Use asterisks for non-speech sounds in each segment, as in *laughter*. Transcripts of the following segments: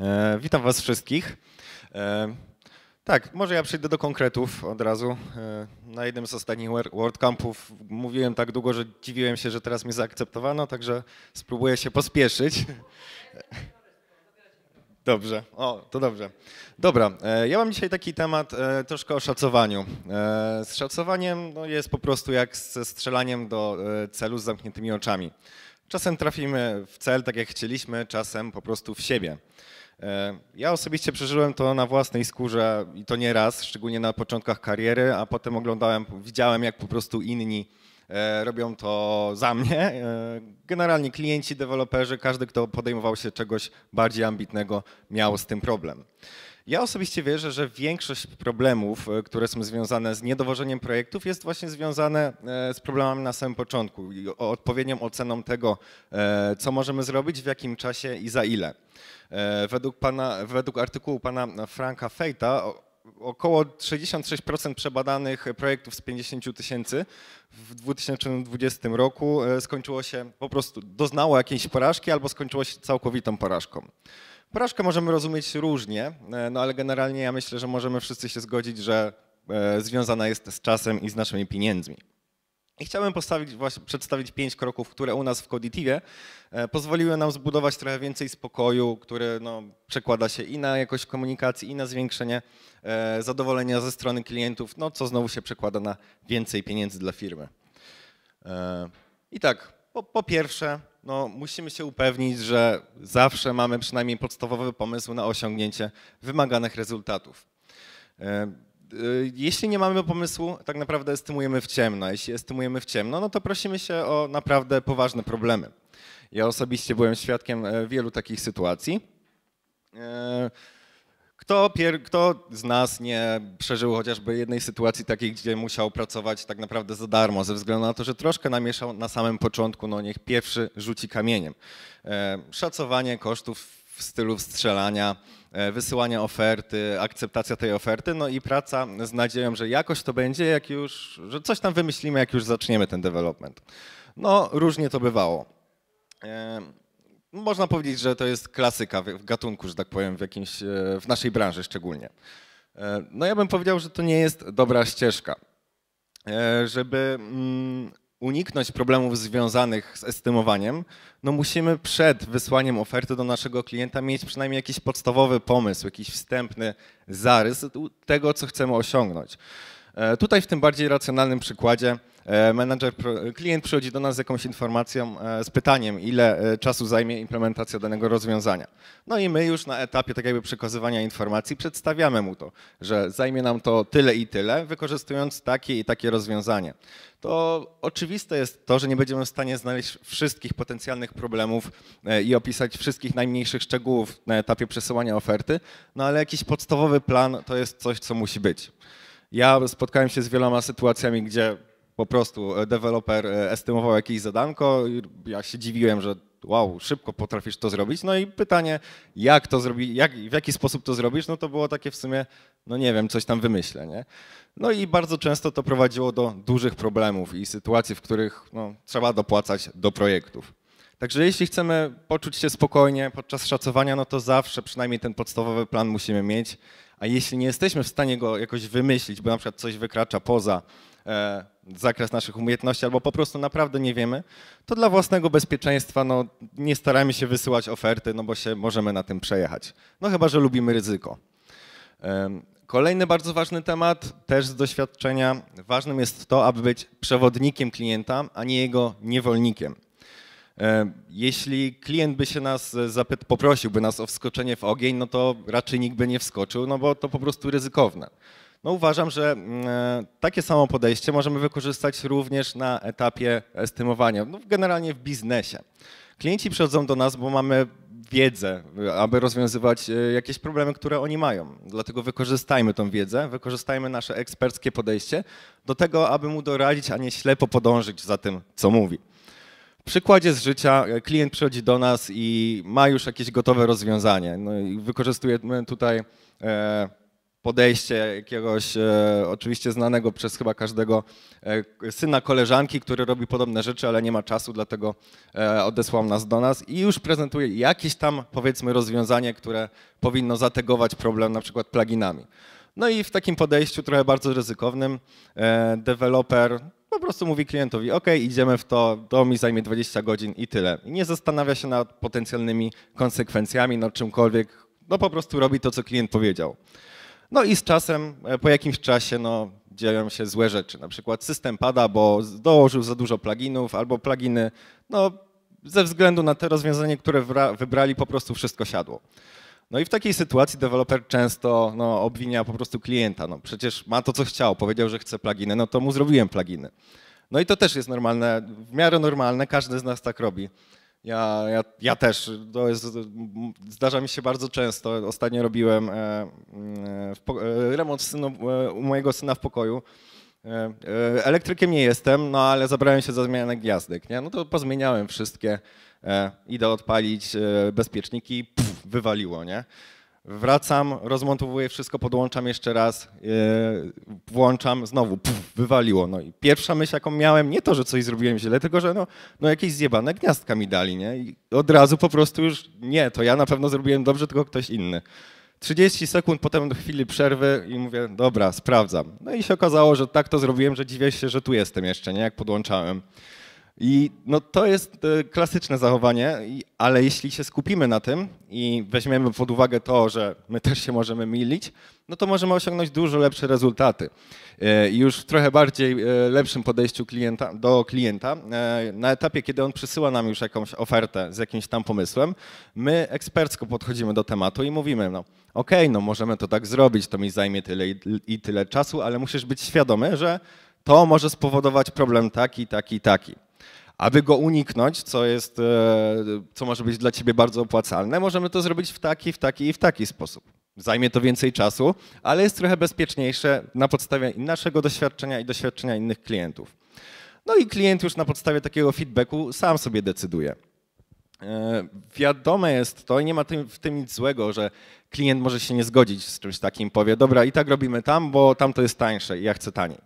E, witam Was wszystkich. E, tak, może ja przejdę do konkretów od razu. E, na jednym z ostatnich World Campów mówiłem tak długo, że dziwiłem się, że teraz mnie zaakceptowano, także spróbuję się pospieszyć. *laughs* Dobrze, o, to dobrze. Dobra, ja mam dzisiaj taki temat troszkę o szacowaniu. Z szacowaniem no, jest po prostu jak ze strzelaniem do celu z zamkniętymi oczami. Czasem trafimy w cel tak jak chcieliśmy, czasem po prostu w siebie. E, ja osobiście przeżyłem to na własnej skórze i to nie raz, szczególnie na początkach kariery, a potem oglądałem, widziałem jak po prostu inni e, robią to za mnie. E, generalnie klienci, deweloperzy, każdy kto podejmował się czegoś bardziej ambitnego miał z tym problem. Ja osobiście wierzę, że większość problemów, e, które są związane z niedowożeniem projektów, jest właśnie związane e, z problemami na samym początku i odpowiednią oceną tego, e, co możemy zrobić, w jakim czasie i za ile. Według, pana, według artykułu pana Franka Fejta około 66% przebadanych projektów z 50 tysięcy w 2020 roku e, skończyło się, po prostu doznało jakiejś porażki albo skończyło się całkowitą porażką. Porażkę możemy rozumieć różnie, e, no ale generalnie ja myślę, że możemy wszyscy się zgodzić, że e, związana jest z czasem i z naszymi pieniędzmi. I chciałem postawić, właśnie, przedstawić pięć kroków, które u nas w Coditiwie e, pozwoliły nam zbudować trochę więcej spokoju, który no, przekłada się i na jakość komunikacji, i na zwiększenie e, zadowolenia ze strony klientów, no co znowu się przekłada na więcej pieniędzy dla firmy. E, I tak, po, po pierwsze, no, musimy się upewnić, że zawsze mamy przynajmniej podstawowy pomysł na osiągnięcie wymaganych rezultatów. Y, jeśli nie mamy pomysłu, tak naprawdę estymujemy w ciemno. Jeśli estymujemy w ciemno, no to prosimy się o naprawdę poważne problemy. Ja osobiście byłem świadkiem e, wielu takich sytuacji. E, kto, kto, z nas nie przeżył chociażby jednej sytuacji takiej, gdzie musiał pracować tak naprawdę za darmo, ze względu na to, że troszkę namieszał na samym początku, no niech pierwszy rzuci kamieniem. E, szacowanie kosztów w stylu strzelania, E, wysyłanie oferty, akceptacja tej oferty, no i praca z nadzieją, że jakoś to będzie, jak już, że coś tam wymyślimy, jak już zaczniemy ten development. No, różnie to bywało. E, można powiedzieć, że to jest klasyka w gatunku, że tak powiem, w, jakimś, e, w naszej branży szczególnie. No ja bym powiedział, że to nie jest dobra ścieżka. Żeby mm, uniknąć problemów związanych z estymowaniem, no musimy przed wysłaniem oferty do naszego klienta mieć przynajmniej jakiś podstawowy pomysł, jakiś wstępny zarys tego, co chcemy osiągnąć. E, tutaj w tym bardziej racjonalnym przykładzie E, Manager, klient przychodzi do nas z jakąś informacją, e, z pytaniem, ile e, czasu zajmie implementacja danego rozwiązania. No i my już na etapie tak jakby przekazywania informacji przedstawiamy mu to, że zajmie nam to tyle i tyle, wykorzystując takie i takie rozwiązanie. To oczywiste jest to, że nie będziemy w stanie znaleźć wszystkich potencjalnych problemów i opisać wszystkich najmniejszych szczegółów na etapie przesyłania oferty, no ale jakiś podstawowy plan to jest coś, co musi być. Ja spotkałem się z wieloma sytuacjami, gdzie po prostu e, deweloper e, estymował jakieś zadanko, ja się dziwiłem, że wow, szybko potrafisz to zrobić. No i pytanie, jak to zrobi, jak, w jaki sposób to zrobisz, no to było takie w sumie, no nie wiem, coś tam wymyślę, nie? No i bardzo często to prowadziło do dużych problemów i sytuacji, w których no, trzeba dopłacać do projektów. Także jeśli chcemy poczuć się spokojnie podczas szacowania, no to zawsze przynajmniej ten podstawowy plan musimy mieć, a jeśli nie jesteśmy w stanie go jakoś wymyślić, bo na przykład coś wykracza poza E, zakres naszych umiejętności albo po prostu naprawdę nie wiemy, to dla własnego bezpieczeństwa no, nie staramy się wysyłać oferty, no bo się możemy na tym przejechać. No chyba, że lubimy ryzyko. Kolejny bardzo ważny temat, też z doświadczenia, ważnym jest to, aby być przewodnikiem klienta, a nie jego niewolnikiem. Jeśli klient by się nas e, zapyt, by nas o wskoczenie w ogień, no to raczej nikt by nie wskoczył, no bo to po prostu ryzykowne. No uważam, że mm, e, takie samo podejście możemy wykorzystać również na etapie estymowania, no generalnie w biznesie. Klienci przychodzą do nas, bo mamy wiedzę, aby rozwiązywać e, jakieś problemy, które oni mają. Dlatego wykorzystajmy tą wiedzę, wykorzystajmy nasze eksperckie podejście do tego, aby mu doradzić, a nie ślepo podążyć za tym, co mówi. W przykładzie z życia e, klient przychodzi do nas i ma już jakieś gotowe rozwiązanie. No i wykorzystujemy tutaj podejście jakiegoś e, oczywiście znanego przez chyba każdego e, syna koleżanki, który robi podobne rzeczy, ale nie ma czasu, dlatego e, odesłał nas do nas i już prezentuje jakieś tam powiedzmy rozwiązanie, które powinno zategować problem na przykład pluginami. No i w takim podejściu trochę bardzo ryzykownym e, deweloper po prostu mówi klientowi, ok, idziemy w to, to mi zajmie 20 godzin i tyle. I nie zastanawia się nad potencjalnymi konsekwencjami, nad czymkolwiek, no po prostu robi to, co klient powiedział. No i z czasem, e, po jakimś czasie, no, dzieją się złe rzeczy. Na przykład system pada, bo dołożył za dużo pluginów, albo pluginy, no, ze względu na te rozwiązanie, które wybrali, po prostu wszystko siadło. No i w takiej sytuacji deweloper często no, obwinia po prostu klienta. No, przecież ma to, co chciał, powiedział, że chce pluginy, no to mu zrobiłem pluginy. No i to też jest normalne, w miarę normalne, każdy z nas tak robi. Ja, ja, ja też, to jest, zdarza mi się bardzo często. Ostatnio robiłem e, e, e, remont synu, u mojego syna w pokoju. Elektrykiem nie jestem, no ale zabrałem się za zmianę gwiazdek. Nie? No to pozmieniałem wszystkie. Idę odpalić bezpieczniki, pff, wywaliło, nie? Wracam, rozmontowuję wszystko, podłączam jeszcze raz, yy, włączam, znowu puf, wywaliło. No i pierwsza myśl, jaką miałem, nie to, że coś zrobiłem źle, tylko że no, no jakieś zjebane gniazdka mi dali, nie? I od razu po prostu już nie, to ja na pewno zrobiłem dobrze, tylko ktoś inny. 30 sekund, potem do chwili przerwy i mówię, dobra, sprawdzam. No i się okazało, że tak to zrobiłem, że dziwię się, że tu jestem jeszcze, nie? Jak podłączałem. I no, to jest e, klasyczne zachowanie, ale jeśli się skupimy na tym i weźmiemy pod uwagę to, że my też się możemy mylić, no to możemy osiągnąć dużo lepsze rezultaty. E, już w trochę bardziej e, lepszym podejściu klienta, do klienta, na etapie, kiedy on przysyła nam już jakąś ofertę z jakimś tam pomysłem, my ekspercko podchodzimy do tematu i mówimy, no okej, okay, no możemy to tak zrobić, to mi zajmie tyle i, i tyle czasu, ale musisz być świadomy, że to może spowodować problem taki, taki, taki. Aby go uniknąć, co, jest, e, co może być dla ciebie bardzo opłacalne, możemy to zrobić w taki, w taki i w taki sposób. Zajmie to więcej czasu, ale jest trochę bezpieczniejsze na podstawie naszego doświadczenia i doświadczenia innych klientów. No i klient już na podstawie takiego feedbacku sam sobie decyduje. E, wiadome jest to i nie ma w tym nic złego, że klient może się nie zgodzić z czymś takim, powie, dobra, i tak robimy tam, bo tam to jest tańsze i ja chcę taniej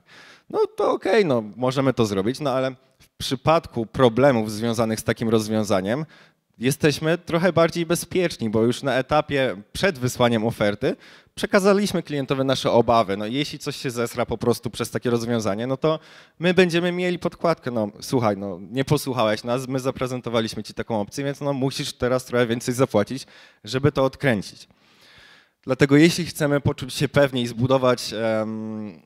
no to okej, okay, no możemy to zrobić, no ale w przypadku problemów związanych z takim rozwiązaniem jesteśmy trochę bardziej bezpieczni, bo już na etapie przed wysłaniem oferty przekazaliśmy klientowi nasze obawy. No jeśli coś się zesra po prostu przez takie rozwiązanie, no to my będziemy mieli podkładkę. No słuchaj, no nie posłuchałeś nas, my zaprezentowaliśmy ci taką opcję, więc no musisz teraz trochę więcej zapłacić, żeby to odkręcić. Dlatego jeśli chcemy poczuć się pewniej, zbudować um,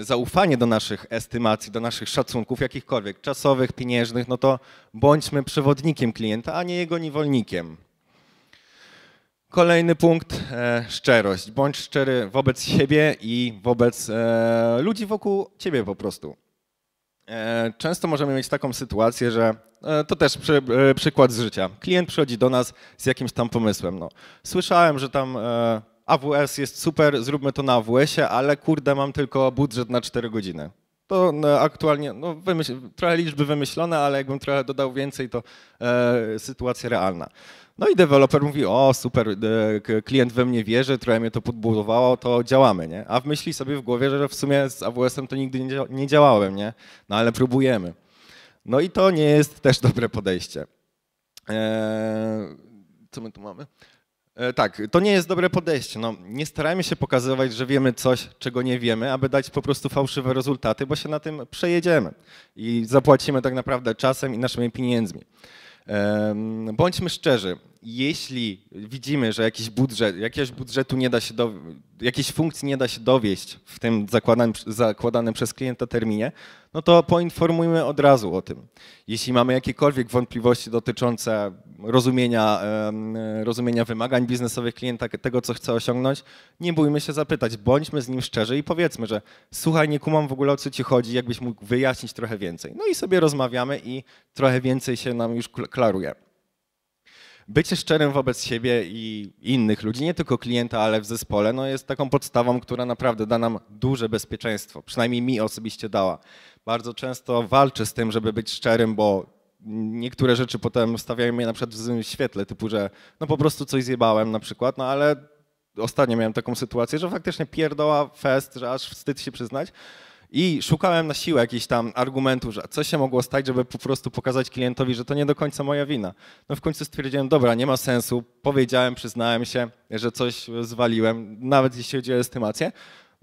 zaufanie do naszych estymacji, do naszych szacunków, jakichkolwiek czasowych, pieniężnych, no to bądźmy przewodnikiem klienta, a nie jego niewolnikiem. Kolejny punkt, e, szczerość. Bądź szczery wobec siebie i wobec e, ludzi wokół ciebie po prostu. E, często możemy mieć taką sytuację, że e, to też przy, e, przykład z życia. Klient przychodzi do nas z jakimś tam pomysłem. No, słyszałem, że tam e, AWS jest super, zróbmy to na AWS-ie, ale kurde, mam tylko budżet na 4 godziny. To no, aktualnie, no wymyśl, trochę liczby wymyślone, ale jakbym trochę dodał więcej, to e, sytuacja realna. No i deweloper mówi, o super, e, klient we mnie wierzy, trochę mnie to podbudowało, to działamy, nie? A w myśli sobie w głowie, że w sumie z AWS-em to nigdy nie, nie działałem, nie? No ale próbujemy. No i to nie jest też dobre podejście. E, co my tu mamy? E, tak, to nie jest dobre podejście. No, nie starajmy się pokazywać, że wiemy coś, czego nie wiemy, aby dać po prostu fałszywe rezultaty, bo się na tym przejedziemy i zapłacimy tak naprawdę czasem i naszymi pieniędzmi. Bądźmy szczerzy jeśli widzimy, że jakiś budżet, jakiegoś budżetu nie da się, do, jakiejś funkcji nie da się dowieść w tym zakładanym, zakładanym przez klienta terminie, no to poinformujmy od razu o tym. Jeśli mamy jakiekolwiek wątpliwości dotyczące rozumienia, rozumienia wymagań biznesowych klienta, tego co chce osiągnąć, nie bójmy się zapytać, bądźmy z nim szczerzy i powiedzmy, że słuchaj, nie kumam w ogóle o co ci chodzi, jakbyś mógł wyjaśnić trochę więcej. No i sobie rozmawiamy i trochę więcej się nam już klaruje bycie szczerym wobec siebie i innych ludzi, nie tylko klienta, ale w zespole, no jest taką podstawą, która naprawdę da nam duże bezpieczeństwo. Przynajmniej mi osobiście dała. Bardzo często walczę z tym, żeby być szczerym, bo niektóre rzeczy potem stawiają mnie na przykład w świetle, typu, że no po prostu coś zjebałem na przykład, no ale ostatnio miałem taką sytuację, że faktycznie pierdoła fest, że aż wstyd się przyznać, i szukałem na siłę jakichś tam argumentów, że co się mogło stać, żeby po prostu pokazać klientowi, że to nie do końca moja wina. No w końcu stwierdziłem, dobra, nie ma sensu, powiedziałem, przyznałem się, że coś zwaliłem, nawet jeśli chodzi o estymację.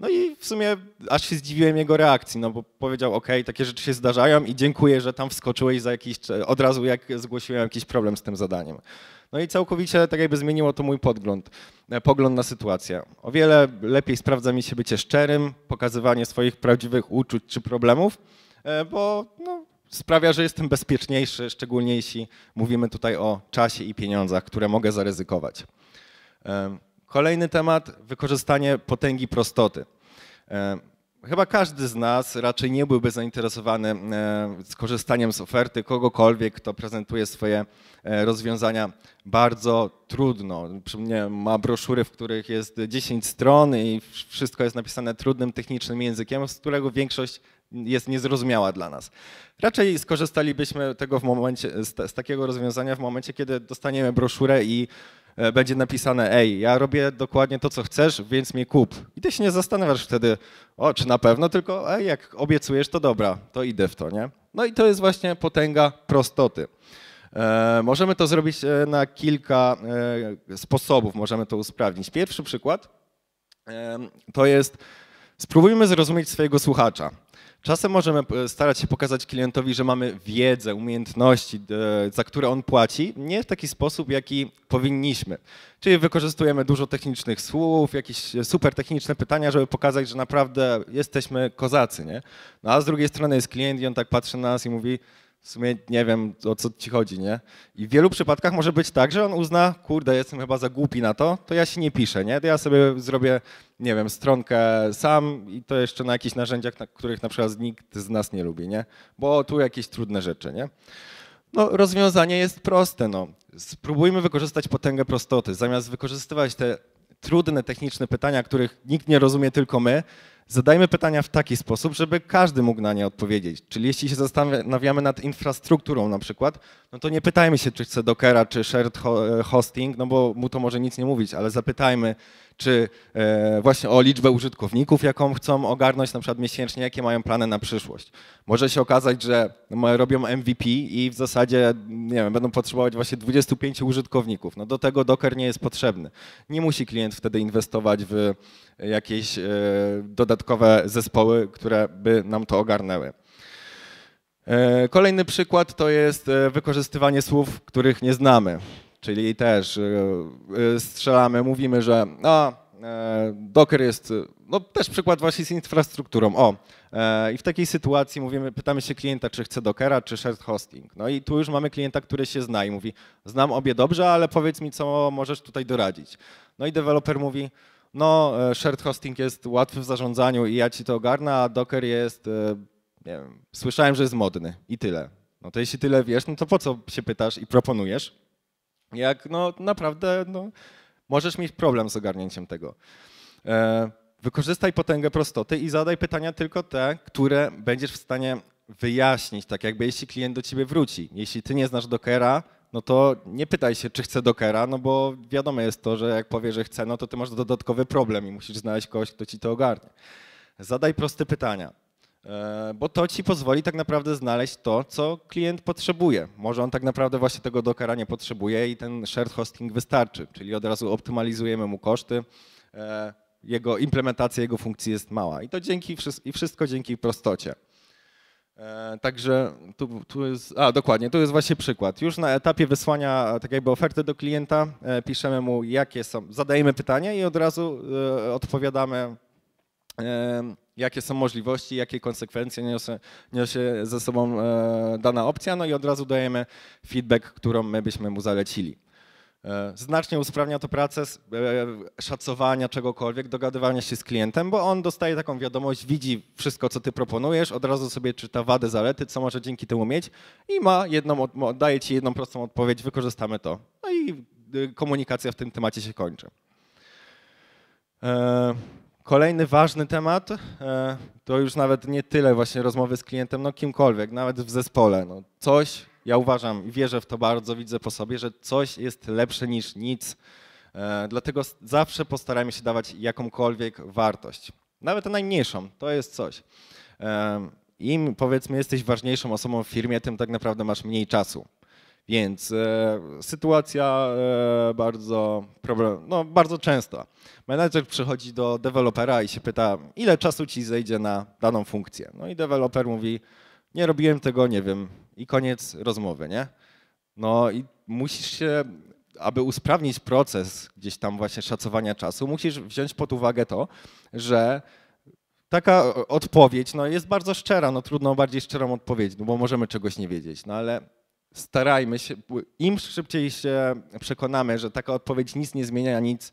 No i w sumie aż się zdziwiłem jego reakcji, no bo powiedział, ok, takie rzeczy się zdarzają i dziękuję, że tam wskoczyłeś za jakiś, od razu jak zgłosiłem jakiś problem z tym zadaniem. No i całkowicie tak jakby zmieniło to mój podgląd, e, pogląd na sytuację. O wiele lepiej sprawdza mi się bycie szczerym, pokazywanie swoich prawdziwych uczuć czy problemów, e, bo no, sprawia, że jestem bezpieczniejszy, szczególnie jeśli mówimy tutaj o czasie i pieniądzach, które mogę zaryzykować. E, kolejny temat, wykorzystanie potęgi prostoty. Chyba każdy z nas raczej nie byłby zainteresowany e, skorzystaniem z oferty kogokolwiek, kto prezentuje swoje e, rozwiązania bardzo trudno. Mnie ma broszury, w których jest 10 stron i wszystko jest napisane trudnym technicznym językiem, z którego większość jest niezrozumiała dla nas. Raczej skorzystalibyśmy tego w momencie, z, z takiego rozwiązania w momencie, kiedy dostaniemy broszurę i E, będzie napisane, ej, ja robię dokładnie to, co chcesz, więc mnie kup. I ty się nie zastanawiasz wtedy, o, czy na pewno, tylko ej, jak obiecujesz, to dobra, to idę w to, nie? No i to jest właśnie potęga prostoty. E, możemy to zrobić e, na kilka sposobów, możemy to usprawnić. Pierwszy przykład to jest spróbujmy zrozumieć swojego słuchacza. Czasem możemy e, starać się pokazać klientowi, że mamy wiedzę, umiejętności, za które on płaci, nie w taki sposób, jaki powinniśmy. Czyli wykorzystujemy dużo technicznych słów, jakieś e, super techniczne pytania, żeby pokazać, że naprawdę jesteśmy kozacy, nie? No a z drugiej strony jest klient i on tak patrzy na nas i mówi, w sumie nie wiem, o co ci chodzi, nie? I w wielu przypadkach może być tak, że on uzna, kurde, jestem chyba za głupi na to, to ja się nie piszę, nie? To ja sobie zrobię, nie wiem, stronkę sam i to jeszcze na jakichś narzędziach, na których na przykład nikt z nas nie lubi, nie? Bo tu jakieś trudne rzeczy, nie? No, rozwiązanie jest proste, no. Spróbujmy wykorzystać potęgę prostoty. Zamiast wykorzystywać te trudne techniczne pytania, których nikt nie rozumie, tylko my, Zadajmy pytania w taki sposób, żeby każdy mógł na nie odpowiedzieć. Czyli jeśli się zastanawiamy nad infrastrukturą na przykład, no to nie pytajmy się, czy chce Dockera, czy shared e, hosting, no bo mu to może nic nie mówić, ale zapytajmy, czy e, właśnie o liczbę użytkowników, jaką chcą ogarnąć na przykład miesięcznie, jakie mają plany na przyszłość. Może się okazać, że robią MVP i w zasadzie nie wiem, będą potrzebować właśnie 25 użytkowników. No do tego Docker nie jest potrzebny. Nie musi klient wtedy inwestować w jakieś e, dodatkowe zespoły, które by nam to ogarnęły. E, kolejny przykład to jest wykorzystywanie słów, których nie znamy. Czyli też e, e, strzelamy, mówimy, że e, Docker jest, no też przykład właśnie z infrastrukturą. O, i w takiej sytuacji mówimy, pytamy się klienta, czy chce Dockera, czy shared hosting. No i tu już mamy klienta, który się zna i mówi, znam obie dobrze, ale powiedz mi, co możesz tutaj doradzić. No i deweloper mówi, no shared hosting jest łatwy w zarządzaniu i ja ci to ogarnę, a Docker jest, nie wiem, słyszałem, że jest modny i tyle. No to jeśli tyle wiesz, no to po co się pytasz i proponujesz? jak no, naprawdę no, możesz mieć problem z ogarnięciem tego. E, wykorzystaj potęgę prostoty i zadaj pytania tylko te, które będziesz w stanie wyjaśnić, tak jakby jeśli klient do ciebie wróci. Jeśli ty nie znasz Dockera, no to nie pytaj się, czy chce Dockera, no bo wiadomo jest to, że jak powie, że chce, no to ty masz dodatkowy problem i musisz znaleźć kogoś, kto ci to ogarnie. Zadaj proste pytania. E, bo to ci pozwoli tak naprawdę znaleźć to, co klient potrzebuje. Może on tak naprawdę właśnie tego Dockera nie potrzebuje i ten shared hosting wystarczy, czyli od razu optymalizujemy mu koszty, e, jego implementacja, jego funkcji jest mała i to dzięki i wszystko dzięki prostocie. E, także tu, tu jest, a dokładnie, tu jest właśnie przykład. Już na etapie wysłania tak jakby oferty do klienta piszemy mu jakie są, zadajemy pytanie i od razu odpowiadamy jakie są możliwości, jakie konsekwencje niosie niosie ze sobą e, dana opcja, no i od razu dajemy feedback, którą my byśmy mu zalecili. E, znacznie usprawnia to pracę e, szacowania czegokolwiek, dogadywania się z klientem, bo on dostaje taką wiadomość, widzi wszystko, co ty proponujesz, od razu sobie czyta wady, zalety, co może dzięki temu mieć i ma jedną, daje ci jedną prostą odpowiedź, wykorzystamy to. No i komunikacja w tym temacie się kończy. Kolejny ważny temat e, to już nawet nie tyle właśnie rozmowy z klientem, no kimkolwiek, nawet w zespole. No coś, ja uważam i wierzę w to bardzo, widzę po sobie, że coś jest lepsze niż nic. E, dlatego zawsze postaramy się dawać jakąkolwiek wartość. Nawet najmniejszą, to jest coś. E, Im powiedzmy jesteś ważniejszą osobą w firmie, tym tak naprawdę masz mniej czasu. Więc e, sytuacja e, bardzo, problem, no, bardzo częsta. Menedżer przychodzi do dewelopera i się pyta, ile czasu ci zejdzie na daną funkcję. No i deweloper mówi, nie robiłem tego, nie wiem. I koniec rozmowy, nie? No i musisz się, aby usprawnić proces gdzieś tam właśnie szacowania czasu, musisz wziąć pod uwagę to, że taka odpowiedź no, jest bardzo szczera. No, trudno o bardziej szczerą odpowiedź, no, bo możemy czegoś nie wiedzieć. No ale starajmy się, im szybciej się przekonamy, że taka odpowiedź nic nie zmienia, nic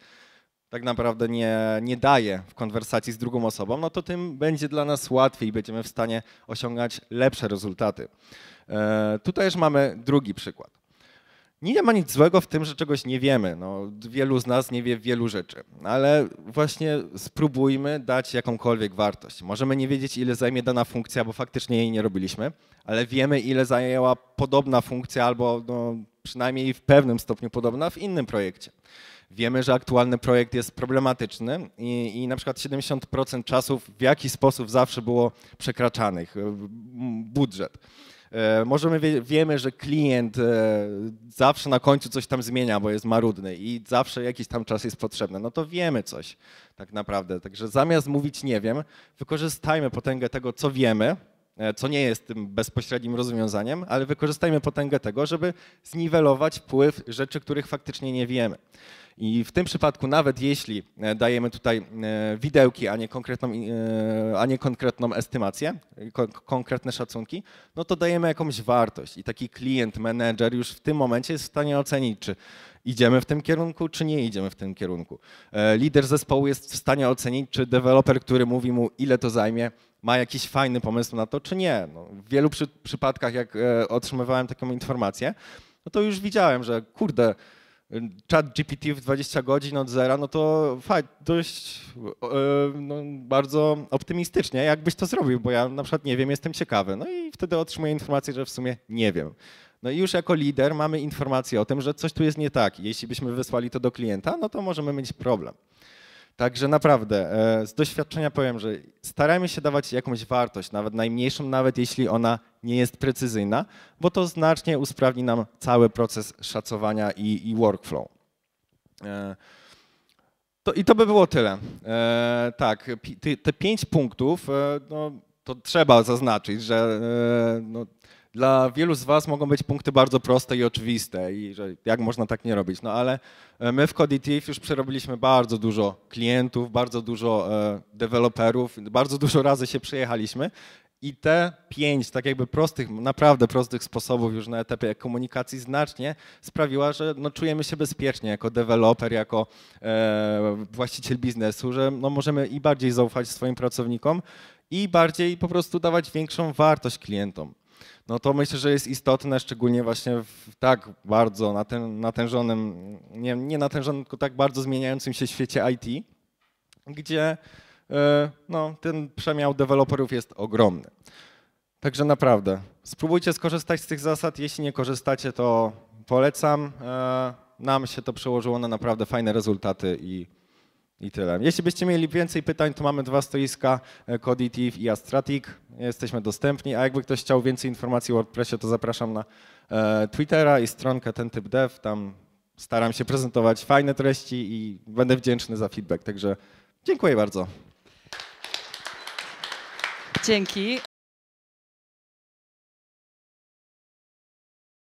tak naprawdę nie, nie daje w konwersacji z drugą osobą, no to tym będzie dla nas łatwiej, będziemy w stanie osiągać lepsze rezultaty. E, tutaj już mamy drugi przykład. Nie ma nic złego w tym, że czegoś nie wiemy. No, wielu z nas nie wie wielu rzeczy, ale właśnie spróbujmy dać jakąkolwiek wartość. Możemy nie wiedzieć, ile zajmie dana funkcja, bo faktycznie jej nie robiliśmy, ale wiemy, ile zajęła podobna funkcja albo no, przynajmniej w pewnym stopniu podobna w innym projekcie. Wiemy, że aktualny projekt jest problematyczny i, i na przykład 70% czasów w jakiś sposób zawsze było przekraczanych budżet. E, możemy, wie, wiemy, że klient e, zawsze na końcu coś tam zmienia, bo jest marudny i zawsze jakiś tam czas jest potrzebny. No to wiemy coś tak naprawdę. Także zamiast mówić nie wiem, wykorzystajmy potęgę tego, co wiemy, E, co nie jest tym bezpośrednim rozwiązaniem, ale wykorzystajmy potęgę tego, żeby zniwelować wpływ rzeczy, których faktycznie nie wiemy. I w tym przypadku, nawet jeśli e, dajemy tutaj e, widełki, a nie konkretną, a nie konkretną estymację, konkretne szacunki, no to dajemy jakąś wartość. I taki klient, menedżer już w tym momencie jest w stanie ocenić, czy idziemy w tym kierunku, czy nie idziemy w tym kierunku. E, lider zespołu jest w stanie ocenić, czy deweloper, który mówi mu, ile to zajmie, ma jakiś fajny pomysł na to, czy nie. No, w wielu przy, przypadkach, jak e, otrzymywałem taką informację, no to już widziałem, że kurde, chat GPT w 20 godzin od zera, no to fajnie, dość e, no, bardzo optymistycznie, jakbyś to zrobił, bo ja na przykład nie wiem, jestem ciekawy. No i wtedy otrzymuję informację, że w sumie nie wiem. No i już jako lider mamy informację o tym, że coś tu jest nie tak. Jeśli byśmy wysłali to do klienta, no to możemy mieć problem. Także naprawdę e, z doświadczenia powiem, że starajmy się dawać jakąś wartość, nawet najmniejszą, nawet jeśli ona nie jest precyzyjna, bo to znacznie usprawni nam cały proces szacowania i, i workflow. E, to, I to by było tyle. E, tak, te pięć punktów, no, to trzeba zaznaczyć, że no, dla wielu z Was mogą być punkty bardzo proste i oczywiste i że jak można tak nie robić, no ale e, my w Coditif już przerobiliśmy bardzo dużo klientów, bardzo dużo e, deweloperów, bardzo dużo razy się przejechaliśmy i te pięć tak jakby prostych, naprawdę prostych sposobów już na etapie komunikacji znacznie sprawiła, że no czujemy się bezpiecznie jako deweloper, jako e, właściciel biznesu, że no możemy i bardziej zaufać swoim pracownikom i bardziej po prostu dawać większą wartość klientom no to myślę, że jest istotne, szczególnie właśnie w tak bardzo natę, natężonym, nie, nie natężonym, tylko tak bardzo zmieniającym się świecie IT, gdzie e, no, ten przemiał deweloperów jest ogromny. Także naprawdę, spróbujcie skorzystać z tych zasad. Jeśli nie korzystacie, to polecam. E, nam się to przełożyło na naprawdę fajne rezultaty i i tyle. Jeśli byście mieli więcej pytań, to mamy dwa stoiska, e, Coditiv i Astratic. Jesteśmy dostępni, a jakby ktoś chciał więcej informacji o WordPressie, to zapraszam na e, Twittera i stronkę ten typ dev. Tam staram się prezentować fajne treści i będę wdzięczny za feedback. Także dziękuję bardzo. Dzięki.